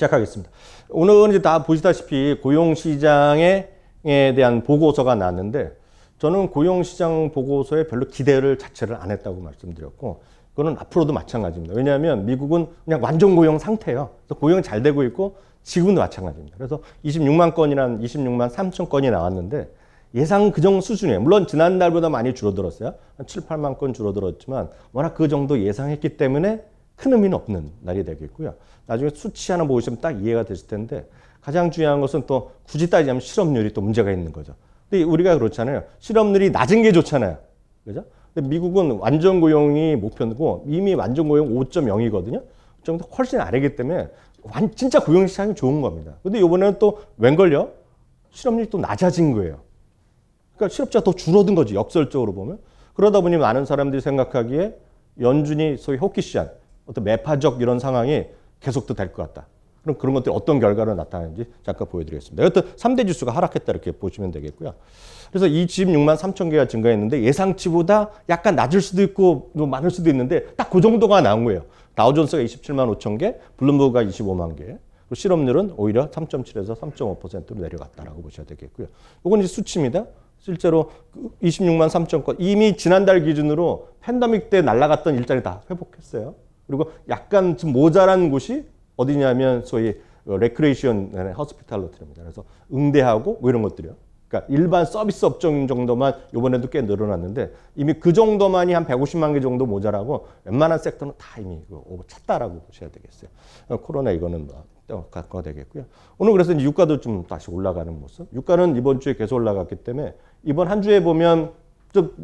시작하겠습니다. 오늘은 이제 다 보시다시피 고용시장에 대한 보고서가 나왔는데 저는 고용시장 보고서에 별로 기대를 자체를 안 했다고 말씀드렸고 그거는 앞으로도 마찬가지입니다. 왜냐하면 미국은 그냥 완전 고용 상태예요. 그래서 고용 이잘 되고 있고 지금도 마찬가지입니다. 그래서 26만 건이란 26만 3천 건이 나왔는데 예상 그정 수준이에요. 물론 지난달보다 많이 줄어들었어요. 한 7, 8만 건 줄어들었지만 워낙 그 정도 예상했기 때문에 큰 의미는 없는 날이 되겠고요. 나중에 수치 하나 보시면 딱 이해가 되실 텐데 가장 중요한 것은 또 굳이 따지자면 실업률이 또 문제가 있는 거죠. 근데 우리가 그렇잖아요. 실업률이 낮은 게 좋잖아요. 그죠? 근데 미국은 완전 고용이 목표고 이미 완전 고용 5.0이거든요. 좀더 그 훨씬 아래기 때문에 완 진짜 고용 시장이 좋은 겁니다. 근데 이번에는 또웬 걸요? 실업률이 또 낮아진 거예요. 그러니까 실업자가 더 줄어든 거지 역설적으로 보면. 그러다 보니 많은 사람들이 생각하기에 연준이 소위 호키시안 어떤 매파적 이런 상황이 계속도 될것 같다. 그럼 그런 것들이 어떤 결과로 나타나는지 잠깐 보여드리겠습니다. 여튼 3대 지수가 하락했다 이렇게 보시면 되겠고요. 그래서 26만 3천 개가 증가했는데 예상치보다 약간 낮을 수도 있고 뭐 많을 수도 있는데 딱 그 정도가 나온 거예요. 다우존스가 27만 5천 개, 블룸버그가 25만 개. 실업률은 오히려 3.7에서 3.5%로 내려갔다라고 보셔야 되겠고요. 이건 이제 수치입니다. 실제로 26만 그 3천 건 이미 지난달 기준으로 팬데믹 때 날라갔던 일자리 다 회복했어요. 그리고 약간 좀 모자란 곳이 어디냐면 소위 레크레이션 네, 허스피탈러티입니다. 그래서 응대하고 뭐 이런 것들이요. 그러니까 일반 서비스 업종 정도만 이번에도 꽤 늘어났는데 이미 그 정도만이 한 150만 개 정도 모자라고 웬만한 섹터는 다 이미 그 오버 찼다라고 보셔야 되겠어요. 어, 코로나 이거는 뭐가까 되겠고요. 오늘 그래서 유가도 좀 다시 올라가는 모습. 유가는 이번 주에 계속 올라갔기 때문에 이번 한 주에 보면 좀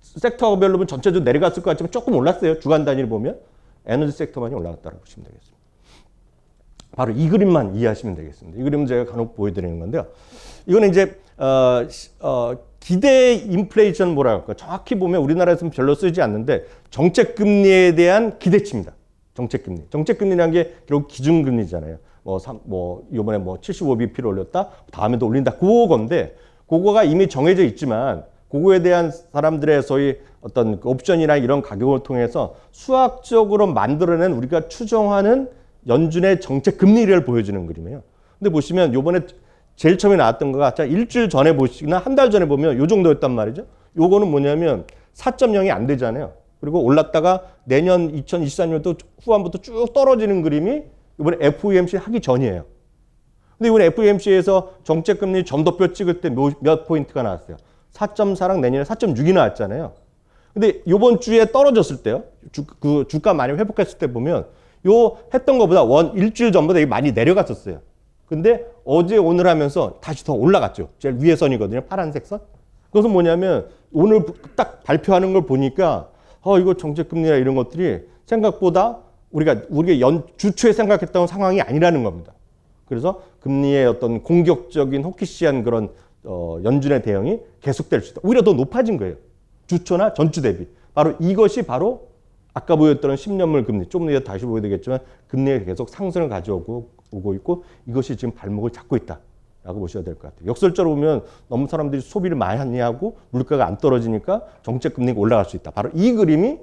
섹터별로 보면 전체적으로 내려갔을 것 같지만 조금 올랐어요. 주간 단위를 보면. 에너지 섹터만이 올라갔다고 라 보시면 되겠습니다. 바로 이 그림만 이해하시면 되겠습니다. 이 그림은 제가 간혹 보여드리는 건데요. 이거는 이제 어, 어, 기대 인플레이션 뭐라 할까 정확히 보면 우리나라에서는 별로 쓰지 않는데 정책금리에 대한 기대치입니다. 정책금리. 정책금리라는 게 결국 기준금리잖아요. 뭐, 3, 뭐, 요번에 뭐 75bp를 올렸다, 다음에도 올린다, 그건데, 그거가 이미 정해져 있지만, 그거에 대한 사람들의 소위 어떤 그 옵션이나 이런 가격을 통해서 수학적으로 만들어낸 우리가 추정하는 연준의 정책 금리를 보여주는 그림이에요. 근데 보시면 요번에 제일 처음에 나왔던 거가 자 일주일 전에 보시거나 한 달 전에 보면 요 정도였단 말이죠. 요거는 뭐냐면 4.0이 안 되잖아요. 그리고 올랐다가 내년 2 0 2 4년도 후반부터 쭉 떨어지는 그림이 이번에 FOMC 하기 전이에요. 근데 이번에 FOMC에서 정책금리 점도표 찍을 때 몇 포인트가 나왔어요. 4.4랑 내년에 4.6이 나왔잖아요. 근데 요번 주에 떨어졌을 때요. 주, 그 주가 많이 회복했을 때 보면 요 했던 것보다 원 일주일 전보다 많이 내려갔었어요. 근데 어제 오늘 하면서 다시 더 올라갔죠. 제일 위에 선이거든요. 파란색 선. 그것은 뭐냐면 오늘 딱 발표하는 걸 보니까 어 이거 정책금리나 이런 것들이 생각보다 우리가 우리가 연 주초에 생각했던 상황이 아니라는 겁니다. 그래서 금리의 어떤 공격적인 호키시한 그런 어, 연준의 대응이 계속될 수 있다. 오히려 더 높아진 거예요. 주초나 전주 대비. 바로 이것이 바로 아까 보였던 10년물 금리, 조금 뒤에 다시 보여야 되겠지만 금리가 계속 상승을 가져오고 오고 있고 이것이 지금 발목을 잡고 있다. 라고 보셔야 될 것 같아요. 역설적으로 보면 너무 사람들이 소비를 많이 하고 물가가 안 떨어지니까 정책금리가 올라갈 수 있다. 바로 이 그림이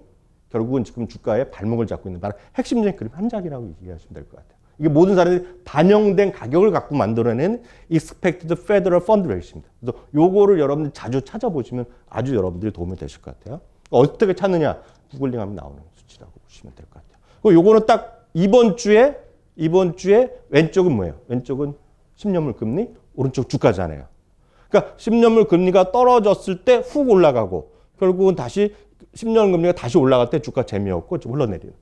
결국은 지금 주가의 발목을 잡고 있는 바로 핵심적인 그림 한 장이라고 얘기하시면 될 것 같아요. 이게 모든 사람들이 반영된 가격을 갖고 만들어낸 Expected Federal Fund Rate입니다. 그래서 요거를 여러분들 자주 찾아보시면 아주 여러분들이 도움이 되실 것 같아요. 어떻게 찾느냐? 구글링하면 나오는 수치라고 보시면 될 것 같아요. 그리고 요거는 딱 이번 주에 이번 주에 왼쪽은 뭐예요? 왼쪽은 10년물 금리, 오른쪽 주가잖아요. 그러니까 10년물 금리가 떨어졌을 때 훅 올라가고 결국은 다시 10년 금리가 다시 올라갈 때 주가 재미없고 좀 흘러내리는.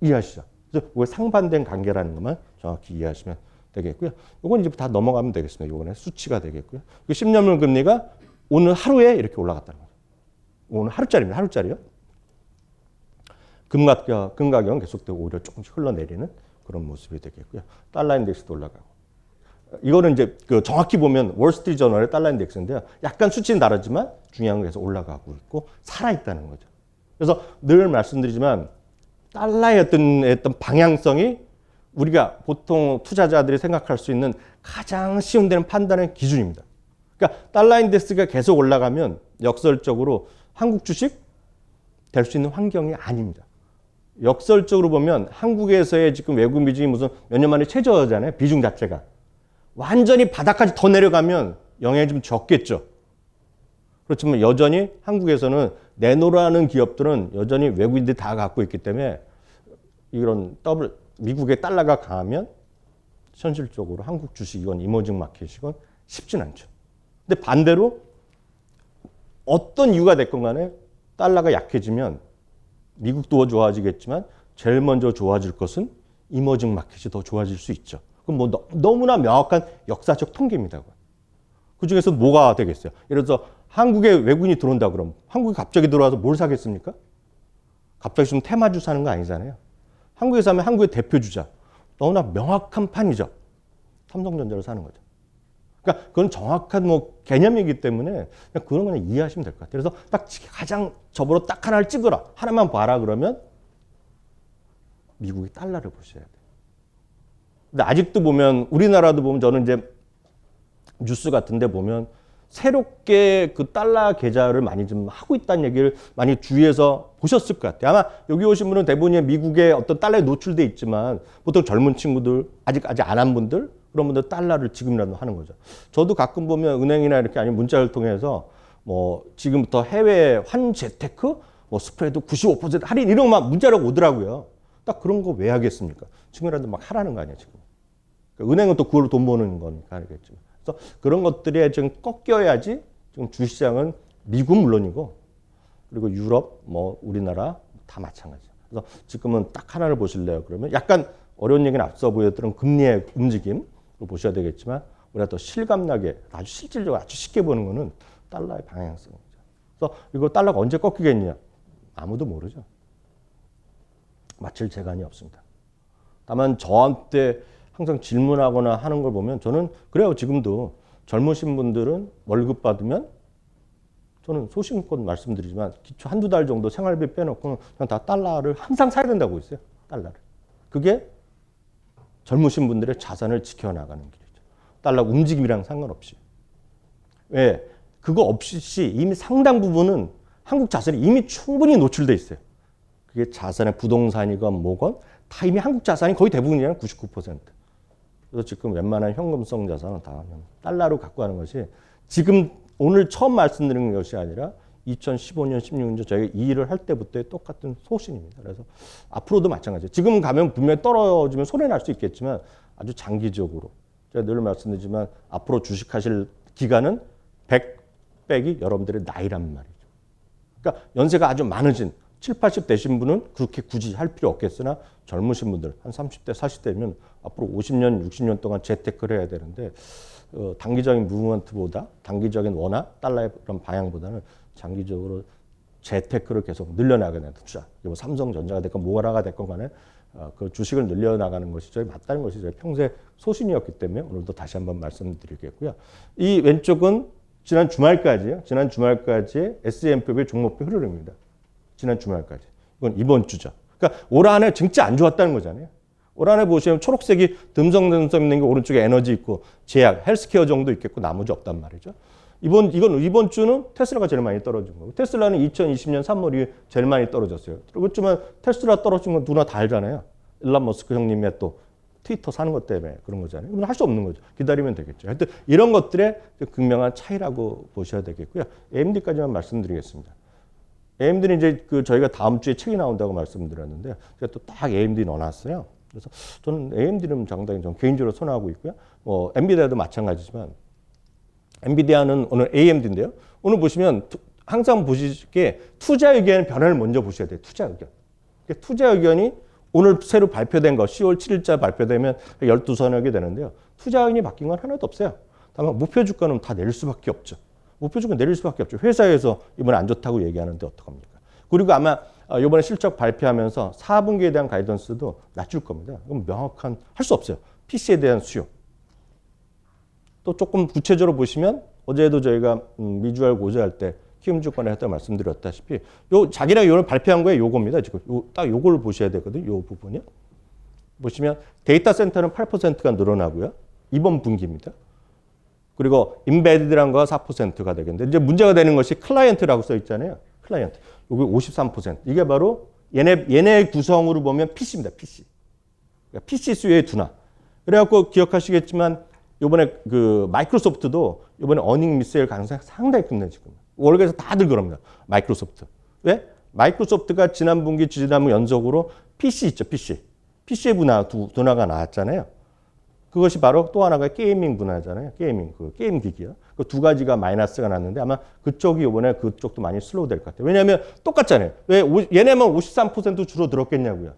이해하시죠? 그래서 상반된 관계라는 것만 정확히 이해하시면 되겠고요. 이건 이제 다 넘어가면 되겠습니다. 이번에 수치가 되겠고요. 10년물 그 금리가 오늘 하루에 이렇게 올라갔다는 거죠. 오늘 하루짜리입니다. 하루짜리요. 금값과 금가격은 계속되고 오히려 조금씩 흘러내리는 그런 모습이 되겠고요. 달러 인덱스도 올라가고. 이거는 이제 그 정확히 보면 월스트리 저널의 달러 인덱스인데요. 약간 수치는 다르지만 중요한 건 계속 올라가고 있고 살아있다는 거죠. 그래서 늘 말씀드리지만 달러의 어떤, 어떤 방향성이 우리가 보통 투자자들이 생각할 수 있는 가장 쉬운 데는 판단의 기준입니다. 그러니까 달러 인덱스가 계속 올라가면 역설적으로 한국 주식 될 수 있는 환경이 아닙니다. 역설적으로 보면 한국에서의 지금 외국 비중이 무슨 몇 년 만에 최저잖아요. 비중 자체가. 완전히 바닥까지 더 내려가면 영향이 좀 적겠죠. 그렇지만 여전히 한국에서는 내놓으라는 기업들은 여전히 외국인들이 다 갖고 있기 때문에 이런 더블 미국의 달러가 강하면 현실적으로 한국 주식이건 이머징 마켓이건 쉽진 않죠. 근데 반대로 어떤 이유가 됐건 간에 달러가 약해지면 미국도 좋아지겠지만 제일 먼저 좋아질 것은 이머징 마켓이 더 좋아질 수 있죠. 그럼 뭐 너무나 명확한 역사적 통계입니다. 그 중에서 뭐가 되겠어요? 예를 들어서 한국에 외국인이 들어온다 그럼 한국에 갑자기 들어와서 뭘 사겠습니까? 갑자기 좀 테마주 사는 거 아니잖아요. 한국에 사면 한국의 대표주자, 너무나 명확한 판이죠. 삼성전자를 사는 거죠. 그러니까 그건 정확한 뭐 개념이기 때문에 그냥 그런 거는 이해하시면 될 것 같아요. 그래서 딱 가장 저으로 딱 하나를 찍어라. 하나만 봐라 그러면 미국이 달러를 보셔야 돼요. 근데 아직도 보면 우리나라도 보면 저는 이제 뉴스 같은 데 보면 새롭게 그 달러 계좌를 많이 좀 하고 있다는 얘기를 많이 주위에서 보셨을 것 같아요. 아마 여기 오신 분은 대부분이 미국의 어떤 달러에 노출돼 있지만 보통 젊은 친구들 아직 아직 안 한 분들 그런 분들 달러를 지금이라도 하는 거죠. 저도 가끔 보면 은행이나 이렇게 아니면 문자를 통해서 뭐 지금부터 해외 환재테크 뭐 스프레드 95% 할인 이런 막 문자로 오더라고요. 딱 그런 거 왜 하겠습니까? 지금이라도 막 하라는 거 아니야 지금. 그러니까 은행은 또 그걸로 돈 버는 거니까 알겠지만. 그래서 그런 것들에 지금 꺾여야지 지금 주시장은 미국 물론이고 그리고 유럽, 뭐 우리나라 다 마찬가지죠. 그래서 지금은 딱 하나를 보실래요? 그러면 약간 어려운 얘기는 앞서 보였던 금리의 움직임을 보셔야 되겠지만 우리가 더 실감나게 아주 실질적으로 아주 쉽게 보는 거는 달러의 방향성이죠. 그래서 이거 달러가 언제 꺾이겠냐? 아무도 모르죠. 마칠 재간이 없습니다. 다만 저한테 항상 질문하거나 하는 걸 보면 저는 그래요. 지금도 젊으신 분들은 월급 받으면 저는 소신껏 말씀드리지만 기초 한두 달 정도 생활비 빼놓고는 그냥 다 달러를 항상 사야 된다고 있어요. 달러를. 그게 젊으신 분들의 자산을 지켜나가는 길이죠. 달러 움직임이랑 상관없이. 왜? 예, 그거 없이 이미 상당 부분은 한국 자산이 이미 충분히 노출돼 있어요. 그게 자산의 부동산이건 뭐건 다 이미 한국 자산이 거의 대부분이란 아 99%. 그래서 지금 웬만한 현금성 자산은 다 달러로 갖고 가는 것이 지금 오늘 처음 말씀드린 것이 아니라 2015년, 16년 저희가 이 일을 할 때부터의 똑같은 소신입니다. 그래서 앞으로도 마찬가지예요. 지금 가면 분명히 떨어지면 손해날 수 있겠지만 아주 장기적으로 제가 늘 말씀드리지만 앞으로 주식하실 기간은 100 백이 여러분들의 나이란 말이죠. 그러니까 연세가 아주 많으신 칠, 80 되신 분은 그렇게 굳이 할 필요 없겠으나 젊으신 분들 한3 0대4 0 대면 앞으로 5 0년6 0년 동안 재테크를 해야 되는데 어, 단기적인 무브먼트보다 단기적인 원화 달러의 그런 방향보다는 장기적으로 재테크를 계속 늘려나가야 된다. 투자. 뭐 삼성전자가 됐건 모가라가 됐건 간에 어, 그 주식을 늘려나가는 것이 저희 맞다는 것이 저희 평소 소신이었기 때문에 오늘도 다시 한번 말씀드리겠고요. 이 왼쪽은 지난 주말까지요. 지난 주말까지 S&P 종목표 흐름입니다. 지난 주말까지. 이건 이번 주죠. 그러니까 올한해 진짜 안 좋았다는 거잖아요. 올한해 보시면 초록색이 듬성듬성 있는 게 오른쪽에 에너지 있고 제약, 헬스케어 정도 있겠고 나머지 없단 말이죠. 이번 이건 이번 주는 테슬라가 제일 많이 떨어진 거고 테슬라는 2020년 3월이 제일 많이 떨어졌어요. 그렇지만 테슬라 떨어진 건 누나 다 알잖아요. 일론 머스크 형님의 또 트위터 사는 것 때문에 그런 거잖아요. 그럼 할수 없는 거죠. 기다리면 되겠죠. 하여튼 이런 것들의 그 극명한 차이라고 보셔야 되겠고요. AMD까지만 말씀드리겠습니다. AMD는 이제 그 저희가 다음 주에 책이 나온다고 말씀드렸는데 제가 또 딱 AMD 넣어놨어요. 그래서 저는 AMD는 상당히 전 개인적으로 선호하고 있고요. 뭐 엔비디아도 마찬가지지만 엔비디아는 오늘 AMD인데요. 오늘 보시면 항상 보시게 투자 의견 변화를 먼저 보셔야 돼요. 투자 의견. 그러니까 투자 의견이 오늘 새로 발표된 거 10월 7일자 발표되면 12선역이 되는데요. 투자 의견이 바뀐 건 하나도 없어요. 다만 목표 주가는 다 낼 수밖에 없죠. 목표주가 내릴 수밖에 없죠. 회사에서 이번에 안 좋다고 얘기하는데 어떡합니까? 그리고 아마 이번에 어, 실적 발표하면서 4분기에 대한 가이던스도 낮출 겁니다. 그럼 명확한 할 수 없어요. PC에 대한 수요. 또 조금 구체적으로 보시면 어제도 저희가 음, 미주알 고지할 때 키움증권에 했다 말씀드렸다시피 요 자기랑 요걸 발표한 거에 요겁니다. 지금 요, 딱 요걸 보셔야 되거든요. 요 부분이요. 보시면 데이터 센터는 8%가 늘어나고요. 이번 분기입니다. 그리고 embedded란 거 4%가 되겠는데 이제 문제가 되는 것이 클라이언트라고 써 있잖아요. 클라이언트. 여기 53%. 이게 바로 얘네 얘네 구성으로 보면 PC입니다. PC. 그러니까 PC 수요의 둔화. 그래갖고 기억하시겠지만 요번에 그 마이크로소프트도 요번에 어닝 미세일 가능성이 상당히 큽니다 지금. 월급에서 다들 그럽니다. 마이크로소프트. 왜? 마이크로소프트가 지난 분기 지난 연속으로 PC 있죠, PC. PC의 분화, 둔화가 나왔잖아요. 그것이 바로 또 하나가 게이밍 분야잖아요. 게이밍 그 게임 기기요. 그 두 가지가 마이너스가 났는데 아마 그쪽이 이번에 그쪽도 많이 슬로우 될 것 같아요. 왜냐하면 똑같잖아요. 왜 오, 얘네만 53% 줄어들었겠냐고요.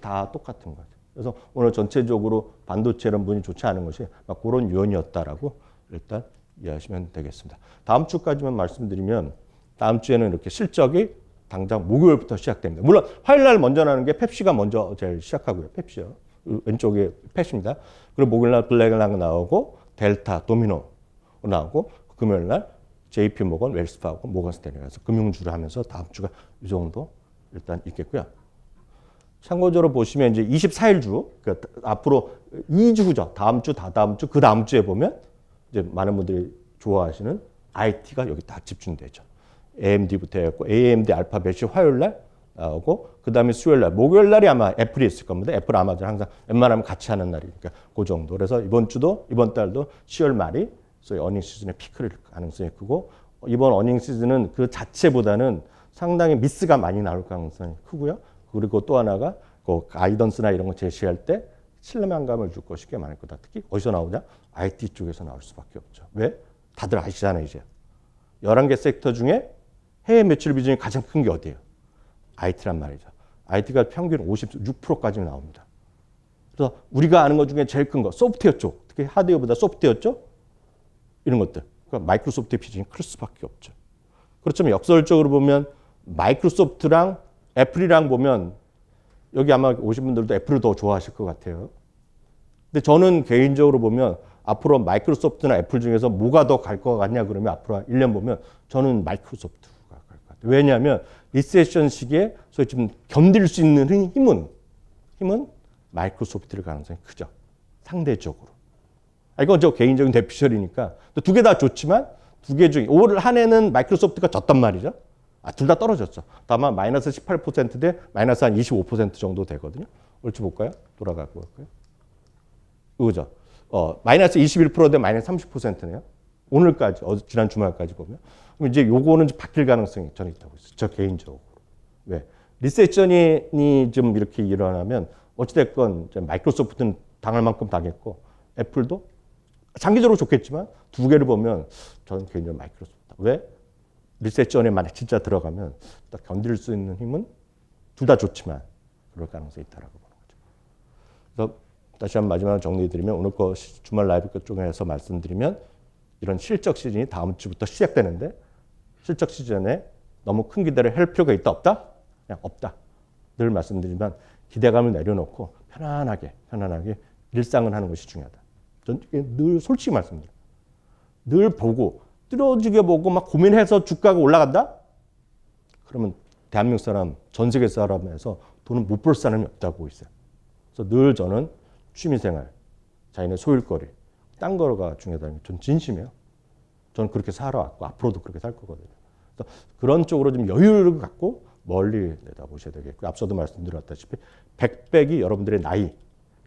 다 똑같은 거죠. 그래서 오늘 전체적으로 반도체는 분이 좋지 않은 것이 막 그런 요인이었다라고 일단 이해하시면 되겠습니다. 다음 주까지만 말씀드리면 다음 주에는 이렇게 실적이 당장 목요일부터 시작됩니다. 물론 화요일 날 먼저 나는 게 펩시가 먼저 제일 시작하고요. 펩시요. 왼쪽에 패입니다 그리고 목요일날 블랙락 나오고 델타, 도미노 나오고 금요일날 JP 모건, 웰스파고 모건 스탠리가 서 금융주를 하면서 다음 주가 이 정도 일단 있겠고요. 참고적으로 보시면 이제 24일 주, 그러니까 앞으로 2주 후죠. 다음 주, 다다음 주, 그 다음 주에 보면 이제 많은 분들이 좋아하시는 IT가 여기 다 집중되죠. AMD부터 해고 AMD 알파벳이 화요일 날 나오고 그 다음에 수요일 날, 목요일 날이 아마 애플이 있을 겁니다. 애플 아마존 항상 웬만하면 같이 하는 날이니까 그 정도. 그래서 이번 주도 이번 달도 10월 말이 소위 어닝 시즌의 피크를 가능성이 크고 이번 어닝 시즌은 그 자체보다는 상당히 미스가 많이 나올 가능성이 크고요. 그리고 또 하나가 그 가이던스나 이런 거 제시할 때실뢰만감을줄 것이 꽤 많을 거다. 특히 어디서 나오냐? IT 쪽에서 나올 수밖에 없죠. 왜? 다들 아시잖아요, 이제. 11개 섹터 중에 해외 매출 비중이 가장 큰 게 어디예요? IT란 말이죠. IT가 평균 56%까지 나옵니다. 그래서 우리가 아는 것 중에 제일 큰 거, 소프트웨어 쪽, 특히 하드웨어보다 소프트웨어 쪽, 이런 것들. 그러니까 마이크로소프트의 비중이 클 수밖에 없죠. 그렇지만 역설적으로 보면 마이크로소프트랑 애플이랑 보면 여기 아마 오신 분들도 애플을 더 좋아하실 것 같아요. 근데 저는 개인적으로 보면 앞으로 마이크로소프트나 애플 중에서 뭐가 더 갈 것 같냐 그러면 앞으로 1년 보면 저는 마이크로소프트가 갈 것 같아요. 왜냐하면 리세션 시기에 소위 좀 견딜 수 있는 힘은 힘은 마이크로소프트를 가능성이 크죠. 상대적으로. 아, 이건 저 개인적인 대피셜이니까 두 개 다 좋지만 두 개 중에 올한 해는 마이크로소프트가 졌단 말이죠. 아, 둘 다 떨어졌죠. 다만 마이너스 18%대 마이너스 한25% 정도 되거든요. 옳지 볼까요? 돌아가고 볼까요? 이거죠. 어, 마이너스 21%대 마이너스 30%네요. 오늘까지, 어, 지난 주말까지 보면. 그럼 이제 요거는 바뀔 가능성이 저는 있다고 있어요. 저 개인적으로. 왜? 네. 리세션이 좀 이렇게 일어나면 어찌됐건 마이크로소프트는 당할 만큼 당했고 애플도 장기적으로 좋겠지만 두 개를 보면 저는 개인적으로 마이크로소프트. 왜? 리세션에 만약 진짜 들어가면 딱 견딜 수 있는 힘은 둘 다 좋지만 그럴 가능성이 있다라고 보는 거죠. 그래서 다시 한번 마지막으로 정리해드리면 오늘 거 주말 라이브 쪽에서 말씀드리면 이런 실적 시즌이 다음 주부터 시작되는데 실적 시즌에 너무 큰 기대를 할 필요가 있다 없다? 그냥 없다. 늘말씀드리지 기대감을 내려놓고 편안하게 편안하게 일상을 하는 것이 중요하다. 전 늘 솔직히 말씀드려요. 늘 보고 뚫어지게 보고 막 고민해서 주가가 올라간다? 그러면 대한민국 사람, 전 세계 사람에서 돈은 못벌 사람이 없다고 있어요. 그래서 늘 저는 취미생활, 자신의 소일거리, 딴 거가 중요하다는 게전 진심이에요. 저는 그렇게 살아왔고 앞으로도 그렇게 살 거거든요. 그런 래서그 쪽으로 좀 여유를 갖고 멀리 내다보셔야 되겠고 앞서도 말씀드렸다시피 100백이 여러분들의 나이,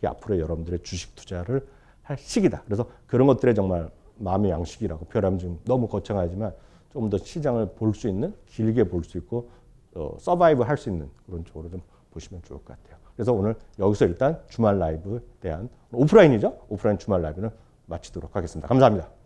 앞으로 여러분들의 주식 투자를 할 시기다. 그래서 그런 것들에 정말 마음의 양식이라고 표현하면 좀 너무 거창하지만 조금 더 시장을 볼 수 있는 길게 볼 수 있고 어, 서바이브 할 수 있는 그런 쪽으로 좀 보시면 좋을 것 같아요. 그래서 오늘 여기서 일단 주말 라이브에 대한 오프라인이죠. 오프라인 주말 라이브는 마치도록 하겠습니다. 감사합니다.